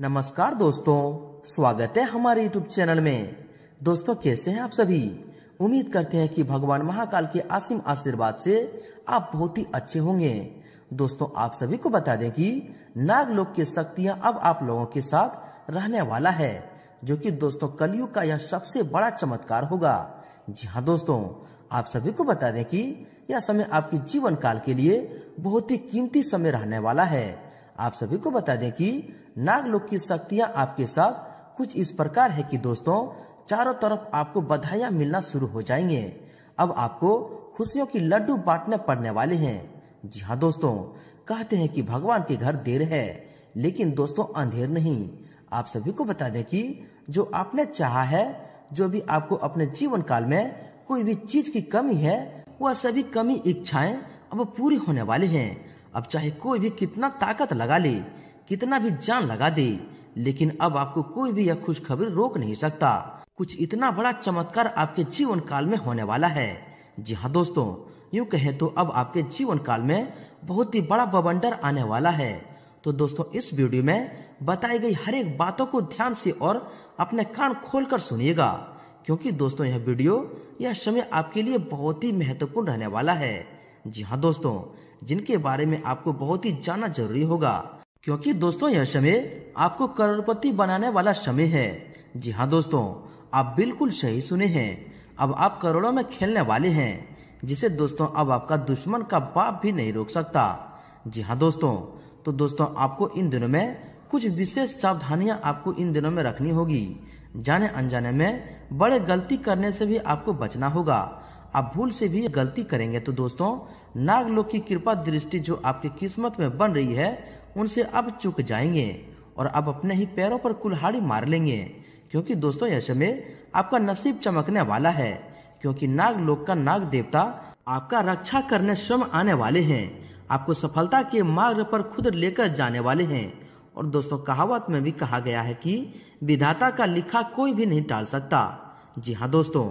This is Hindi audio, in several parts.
नमस्कार दोस्तों स्वागत है हमारे यूट्यूब चैनल में दोस्तों कैसे हैं आप सभी उम्मीद करते हैं कि भगवान महाकाल के असीम आशीर्वाद से आप बहुत ही अच्छे होंगे दोस्तों आप सभी को बता दें कि नागलोक की शक्तियां अब आप लोगों के साथ रहने वाला है जो कि दोस्तों कलयुग का यह सबसे बड़ा चमत्कार होगा जी हाँ दोस्तों आप सभी को बता दें कि यह समय आपके जीवन काल के लिए बहुत ही कीमती समय रहने वाला है आप सभी को बता दें कि नागलोक की शक्तियां आपके साथ कुछ इस प्रकार है कि दोस्तों चारों तरफ आपको बधाइयां मिलना शुरू हो जाएंगे अब आपको खुशियों की लड्डू बांटने पड़ने वाले हैं जी हाँ दोस्तों कहते हैं कि भगवान के घर देर है लेकिन दोस्तों अंधेर नहीं आप सभी को बता दें कि जो आपने चाहा है जो भी आपको अपने जीवन काल में कोई भी चीज की कमी है वह सभी कमी इच्छाएं अब पूरी होने वाली हैं अब चाहे कोई भी कितना ताकत लगा ले कितना भी जान लगा दे लेकिन अब आपको कोई भी यह खुशखबरी रोक नहीं सकता कुछ इतना बड़ा चमत्कार आपके जीवन काल में होने वाला है जी हाँ दोस्तों यूँ कहे तो अब आपके जीवन काल में बहुत ही बड़ा बवंडर आने वाला है तो दोस्तों इस वीडियो में बताई गई हर एक बातों को ध्यान से और अपने कान खोलकर सुनिएगा क्योंकि दोस्तों यह वीडियो यह समय आपके लिए बहुत ही महत्वपूर्ण रहने वाला है जी हाँ दोस्तों जिनके बारे में आपको बहुत ही जानना जरूरी होगा क्योंकि दोस्तों यह समय आपको करोड़पति बनाने वाला समय है जी हाँ दोस्तों आप बिल्कुल सही सुने हैं अब आप करोड़ों में खेलने वाले हैं जिसे दोस्तों अब आपका दुश्मन का बाप भी नहीं रोक सकता जी हाँ दोस्तों तो दोस्तों आपको इन दिनों में कुछ विशेष सावधानियां आपको इन दिनों में रखनी होगी जाने अनजाने में बड़े गलती करने से भी आपको बचना होगा आप भूल से भी गलती करेंगे तो दोस्तों नागलोक की कृपा दृष्टि जो आपकी किस्मत में बन रही है उनसे अब चुक जाएंगे और अब अपने ही पैरों पर कुल्हाड़ी मार लेंगे क्योंकि दोस्तों यह समय आपका नसीब चमकने वाला है क्योंकि नाग लोक का नाग देवता आपका रक्षा करने स्वयं आने वाले हैं आपको सफलता के मार्ग पर खुद लेकर जाने वाले हैं और दोस्तों कहावत में भी कहा गया है कि विधाता का लिखा कोई भी नहीं टाल सकता जी हाँ दोस्तों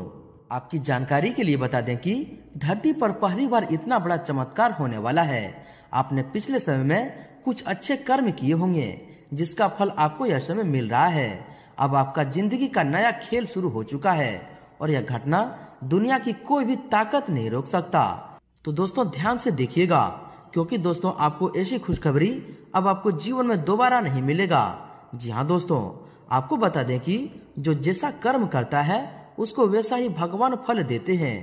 आपकी जानकारी के लिए बता दें कि धरती पर पहली बार इतना बड़ा चमत्कार होने वाला है आपने पिछले समय में कुछ अच्छे कर्म किए होंगे जिसका फल आपको यह समय मिल रहा है अब आपका जिंदगी का नया खेल शुरू हो चुका है और यह घटना दुनिया की कोई भी ताकत नहीं रोक सकता तो दोस्तों ध्यान से देखिएगा क्योंकि दोस्तों आपको ऐसी खुशखबरी अब आपको जीवन में दोबारा नहीं मिलेगा जी हाँ दोस्तों आपको बता दें कि जो जैसा कर्म करता है उसको वैसा ही भगवान फल देते हैं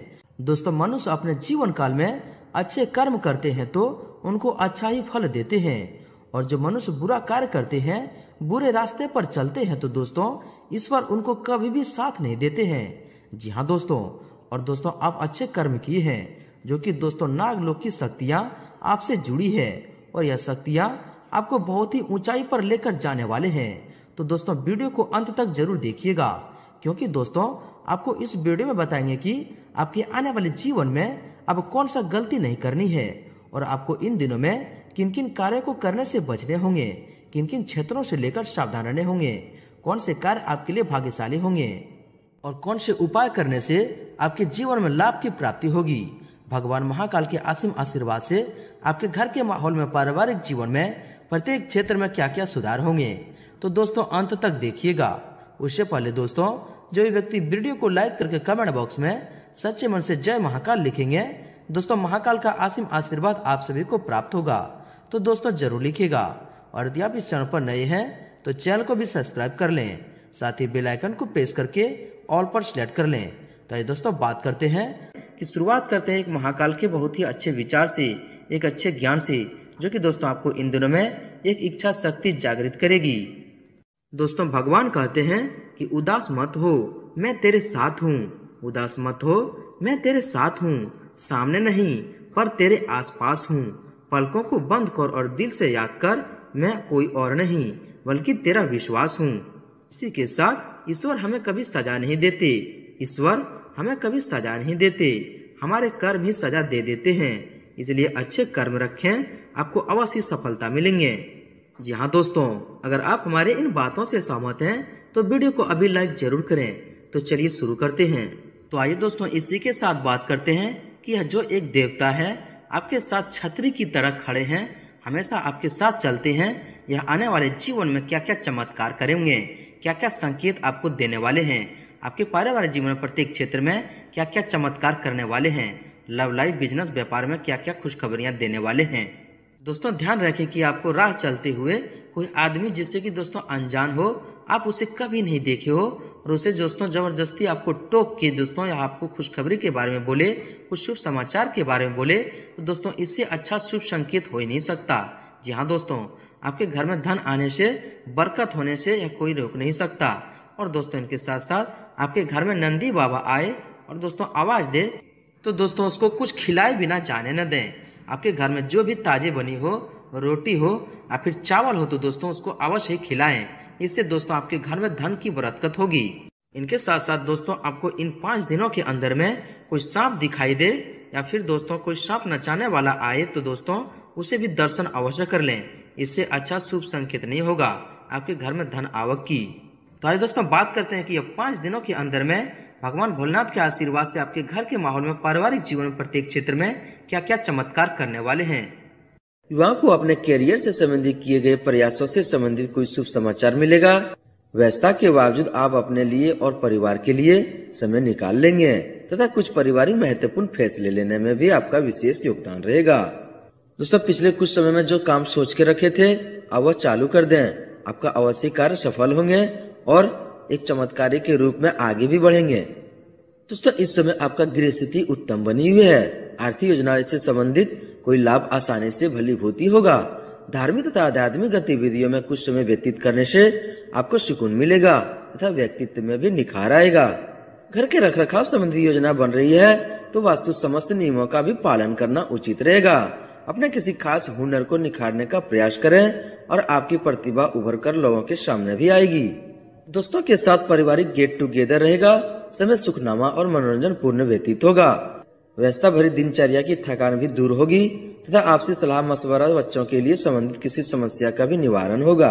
दोस्तों मनुष्य अपने जीवन काल में अच्छे कर्म करते हैं तो उनको अच्छा ही फल देते हैं और जो मनुष्य बुरा कार्य करते हैं बुरे रास्ते पर चलते हैं तो दोस्तों ईश्वर उनको कभी भी साथ नहीं देते हैं जी हाँ दोस्तों और दोस्तों आप अच्छे कर्म किए हैं जो कि दोस्तों नागलोक की शक्तियाँ आपसे जुड़ी है और यह शक्तियाँ आपको बहुत ही ऊंचाई पर लेकर जाने वाले हैं तो दोस्तों वीडियो को अंत तक जरूर देखिएगा क्योंकि दोस्तों आपको इस वीडियो में बताएंगे कि आपके आने वाले जीवन में अब कौन सा गलती नहीं करनी है और आपको इन दिनों में किन किन कार्य को करने से बचने होंगे किन किन क्षेत्रों से लेकर सावधान रहने होंगे कौन से कार्य आपके लिए भाग्यशाली होंगे और कौन से उपाय करने से आपके जीवन में लाभ की प्राप्ति होगी भगवान महाकाल के असीम आशीर्वाद से आपके घर के माहौल में पारिवारिक जीवन में प्रत्येक क्षेत्र में क्या क्या सुधार होंगे तो दोस्तों अंत तक देखिएगा उससे पहले दोस्तों जो भी व्यक्ति वीडियो को लाइक करके कमेंट बॉक्स में सच्चे मन से जय महाकाल लिखेंगे दोस्तों महाकाल का आसिम आशीर्वाद आप सभी को प्राप्त होगा तो दोस्तों जरूर लिखेगा और यदि आप इस चैनल पर नए हैं तो चैनल को भी सब्सक्राइब कर लें साथ ही बेल आइकन को प्रेस करके ऑल पर सिलेक्ट कर लें तो ये दोस्तों बात करते हैं कि शुरुआत करते हैं एक महाकाल के बहुत ही अच्छे विचार से एक अच्छे ज्ञान से जो कि दोस्तों आपको इन दिनों में एक इच्छा शक्ति जागृत करेगी दोस्तों भगवान कहते हैं कि उदास मत हो मैं तेरे साथ हूँ उदास मत हो मैं तेरे साथ हूँ सामने नहीं पर तेरे आसपास हूँ पलकों को बंद कर और दिल से याद कर मैं कोई और नहीं बल्कि तेरा विश्वास हूँ इसी के साथ ईश्वर हमें कभी सजा नहीं देते ईश्वर हमें कभी सजा नहीं देते हमारे कर्म ही सजा दे देते हैं इसलिए अच्छे कर्म रखें आपको अवश्य सफलता मिलेंगे जी हाँ दोस्तों अगर आप हमारे इन बातों से सहमत हैं तो वीडियो को अभी लाइक जरूर करें तो चलिए शुरू करते हैं तो आइए दोस्तों इसी के साथ बात करते हैं कि यह जो एक देवता है आपके साथ छतरी की तरह खड़े हैं हमेशा आपके साथ चलते हैं यह आने वाले जीवन में क्या क्या चमत्कार करेंगे क्या क्या संकेत आपको देने वाले हैं आपके पारिवारिक जीवन प्रत्येक क्षेत्र में क्या क्या चमत्कार करने वाले हैं लव लाइफ बिजनेस व्यापार में क्या क्या खुशखबरियाँ देने वाले हैं दोस्तों ध्यान रखें कि आपको राह चलते हुए कोई आदमी जिससे कि दोस्तों अनजान हो आप उसे कभी नहीं देखे हो और उसे दोस्तों जबरदस्ती आपको टोक के दोस्तों या आपको खुशखबरी के बारे में बोले कुछ शुभ समाचार के बारे में बोले तो दोस्तों इससे अच्छा शुभ संकेत हो ही नहीं सकता जी हाँ दोस्तों आपके घर में धन आने से बरकत होने से यह कोई रोक नहीं सकता और दोस्तों इनके साथ साथ आपके घर में नंदी बाबा आए और दोस्तों आवाज़ दे तो दोस्तों उसको कुछ खिलाए बिना जाने न दें आपके घर में जो भी ताज़े बनी हो रोटी हो या फिर चावल हो तो दोस्तों उसको अवश्य ही खिलाएं इससे दोस्तों आपके घर में धन की बरकत होगी इनके साथ साथ दोस्तों आपको इन पाँच दिनों के अंदर में कोई सांप दिखाई दे या फिर दोस्तों कोई सांप नचाने वाला आए तो दोस्तों उसे भी दर्शन अवश्य कर लें इससे अच्छा शुभ संकेत नहीं होगा आपके घर में धन आवक की तो आज दोस्तों बात करते हैं कि अब पाँच दिनों के अंदर में भगवान भोलेनाथ के आशीर्वाद से आपके घर के माहौल में पारिवारिक जीवन में प्रत्येक क्षेत्र में क्या क्या चमत्कार करने वाले हैं युवाओं को अपने कैरियर से संबंधित किए गए प्रयासों से संबंधित कोई शुभ समाचार मिलेगा व्यस्तता के बावजूद आप अपने लिए और परिवार के लिए समय निकाल लेंगे तथा कुछ पारिवारिक महत्वपूर्ण फैसले लेने में भी आपका विशेष योगदान रहेगा दोस्तों पिछले कुछ समय में जो काम सोच के रखे थे अब वह चालू कर दें आपका अवश्य कार्य सफल होंगे और एक चमत्कारी के रूप में आगे भी बढ़ेंगे दोस्तों इस समय आपका गृह स्थिति उत्तम बनी हुई है आर्थिक योजना से संबंधित कोई लाभ आसानी से भूति होगा धार्मिक तथा आध्यात्मिक गतिविधियों में कुछ समय व्यतीत करने से आपको सुकून मिलेगा तथा व्यक्तित्व में भी निखार आएगा घर के रख रखाव संबंधी योजना बन रही है तो वास्तु समस्त नियमों का भी पालन करना उचित रहेगा अपने किसी खास हुनर को निखारने का प्रयास करें और आपकी प्रतिभा उभर कर लोगों के सामने भी आएगी दोस्तों के साथ पारिवारिक गेट टूगेदर रहेगा समय सुखनामा और मनोरंजन पूर्ण व्यतीत होगा व्यस्ता भरी दिनचर्या की थकान भी दूर होगी तथा आपसी सलाह मशवरा बच्चों के लिए संबंधित किसी समस्या का भी निवारण होगा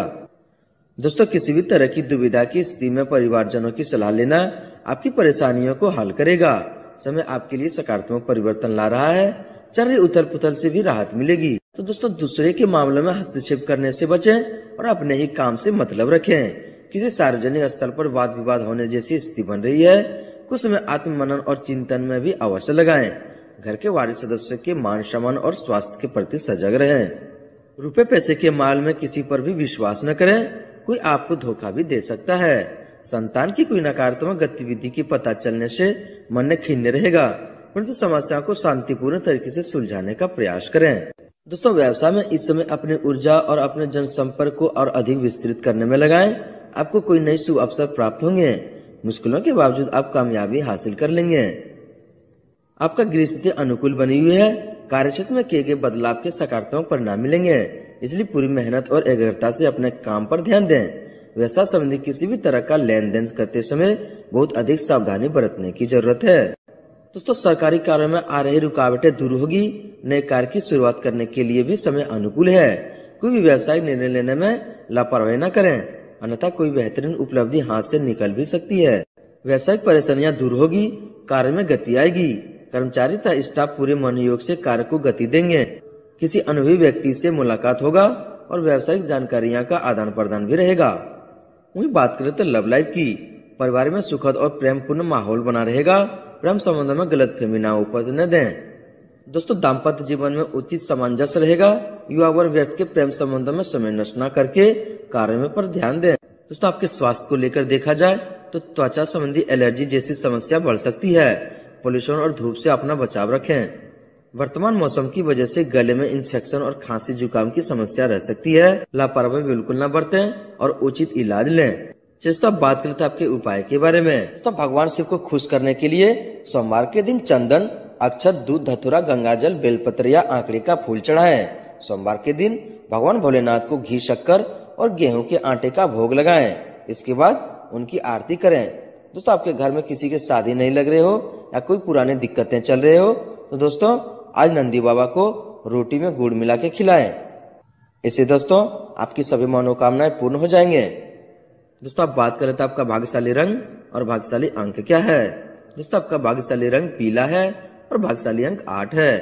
दोस्तों किसी भी तरह की दुविधा की स्थिति में परिवारजनों की सलाह लेना आपकी परेशानियों को हल करेगा समय आपके लिए सकारात्मक परिवर्तन ला रहा है चल रही उथल पुथल से भी राहत मिलेगी तो दोस्तों दूसरे के मामले में हस्तक्षेप करने से बचें और अपने ही काम से मतलब रखें किसी सार्वजनिक स्थल पर वाद विवाद होने जैसी स्थिति बन रही है कुछ आत्म आत्ममनन और चिंतन में भी अवश्य लगाए घर के वारिस सदस्यों के मान सम्मान और स्वास्थ्य के प्रति सजग रहे रुपए पैसे के माल में किसी पर भी विश्वास न करें कोई आपको धोखा भी दे सकता है संतान की कोई नकारात्मक गतिविधि की पता चलने से मन में खिन्न रहेगा परंतु समस्या को शांतिपूर्ण तरीके से सुलझाने का प्रयास करें दोस्तों व्यवसाय में इस समय अपनी ऊर्जा और अपने जनसंपर्क को और अधिक विस्तृत करने में लगाएं आपको कोई नए शुभ अवसर प्राप्त होंगे मुश्किलों के बावजूद आप कामयाबी हासिल कर लेंगे आपका गृह स्थिति अनुकूल बनी हुई है कार्य क्षेत्र में किए गए बदलाव के सकारात्मक परिणाम मिलेंगे इसलिए पूरी मेहनत और एग्रता से अपने काम पर ध्यान दें व्यवसाय संबंधी किसी भी तरह का लेन देन करते समय बहुत अधिक सावधानी बरतने की जरूरत है दोस्तों सरकारी कार्यों में आ रही रुकावटें दूर होगी नए कार्य की शुरुआत करने के लिए भी समय अनुकूल है कोई भी व्यवसायिक निर्णय लेने में लापरवाही न करें अन्यथा कोई बेहतरीन उपलब्धि हाथ से निकल भी सकती है व्यावसायिक परेशानियां दूर होगी कार्य में गति आएगी कर्मचारी तथा स्टाफ पूरे मनोयोग से कार्य को गति देंगे किसी अनुभवी व्यक्ति से मुलाकात होगा और व्यावसायिक जानकारियां का आदान प्रदान भी रहेगा वही बात करें तो लव लाइफ की परिवार में सुखद और पूर्ण माहौल बना रहेगा प्रेम संबंध में गलत फेमी न उपज न दें दोस्तों दाम्पत्य जीवन में उचित सामंजस्य रहेगा युवा वर्ग व्यर्थ के प्रेम संबंधों में समय नष्ट न करके कार्य पर ध्यान दें दोस्तों आपके स्वास्थ्य को लेकर देखा जाए तो त्वचा संबंधी एलर्जी जैसी समस्या बढ़ सकती है पोल्यूशन और धूप से अपना बचाव रखें वर्तमान मौसम की वजह से गले में इन्फेक्शन और खांसी जुकाम की समस्या रह सकती है लापरवाही बिल्कुल न बरते और उचित इलाज लें जिसको आप बात करते आपके उपाय के बारे में तो भगवान शिव को खुश करने के लिए सोमवार के दिन चंदन अक्षत दूध धतुरा जल बेलपत्र या आंकड़े का फूल चढ़ाए सोमवार के दिन भगवान भोलेनाथ को घी शक्कर और गेहूं के आटे का भोग लगाए इसके बाद उनकी आरती करें दोस्तों आपके घर में किसी के शादी नहीं लग रहे हो या कोई पुराने दिक्कतें चल रहे हो तो दोस्तों आज नंदी बाबा को रोटी में गुड़ मिला के खिलाए इसे दोस्तों आपकी सभी मनोकामनाएं पूर्ण हो जाएंगे दोस्तों आप बात करें तो आपका भाग्यशाली रंग और भाग्यशाली अंक क्या है दोस्तों आपका भाग्यशाली रंग पीला है और भाग्यशाली अंक आठ है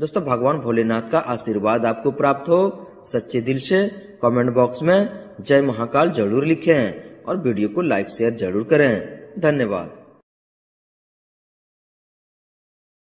दोस्तों भगवान भोलेनाथ का आशीर्वाद आपको प्राप्त हो सच्चे दिल से कमेंट बॉक्स में जय महाकाल जरूर लिखें और वीडियो को लाइक शेयर जरूर करें धन्यवाद